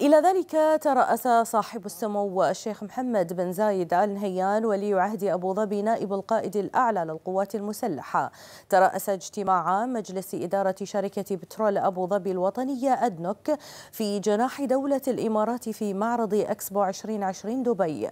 إلى ذلك ترأس صاحب السمو الشيخ محمد بن زايد آل نهيان ولي عهد أبو ظبي نائب القائد الأعلى للقوات المسلحة ترأس اجتماع مجلس إدارة شركة بترول أبو ظبي الوطنية أدنوك في جناح دولة الإمارات في معرض أكسبو 2020 دبي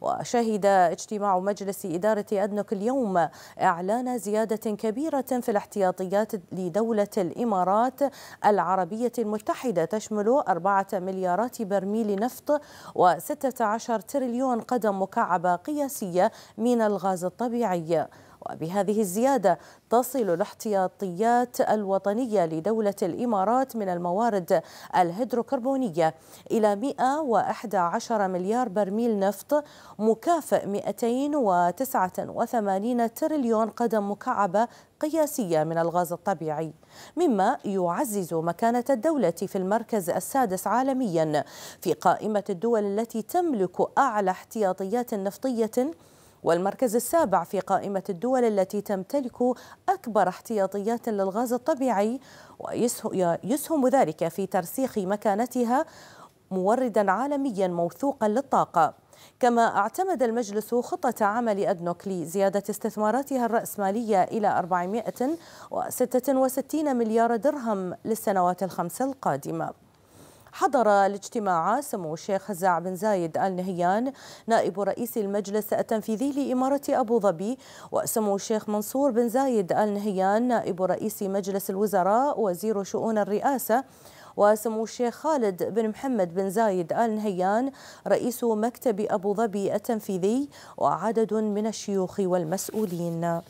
وشهد اجتماع مجلس إدارة أدنوك اليوم إعلان زيادة كبيرة في الاحتياطيات لدولة الإمارات العربية المتحدة تشمل 4 مليون مليارات برميل نفط و16 تريليون قدم مكعبة قياسية من الغاز الطبيعي وبهذه الزيادة تصل الاحتياطيات الوطنية لدولة الإمارات من الموارد الهيدروكربونية إلى 111 مليار برميل نفط مكافئ 289 تريليون قدم مكعبة قياسية من الغاز الطبيعي مما يعزز مكانة الدولة في المركز السادس عالميا في قائمة الدول التي تملك أعلى احتياطيات نفطية والمركز السابع في قائمة الدول التي تمتلك أكبر احتياطيات للغاز الطبيعي ويسهم ذلك في ترسيخ مكانتها موردا عالميا موثوقا للطاقة كما اعتمد المجلس خطة عمل أدنوك لزيادة استثماراتها الرأسمالية إلى 466 مليار درهم للسنوات الخمس القادمة حضر الاجتماع سمو الشيخ هزاع بن زايد آل نهيان نائب رئيس المجلس التنفيذي لإمارة أبو ظبي وسمو الشيخ منصور بن زايد آل نهيان نائب رئيس مجلس الوزراء وزير شؤون الرئاسة وسمو الشيخ خالد بن محمد بن زايد آل نهيان رئيس مكتب أبو ظبي التنفيذي وعدد من الشيوخ والمسؤولين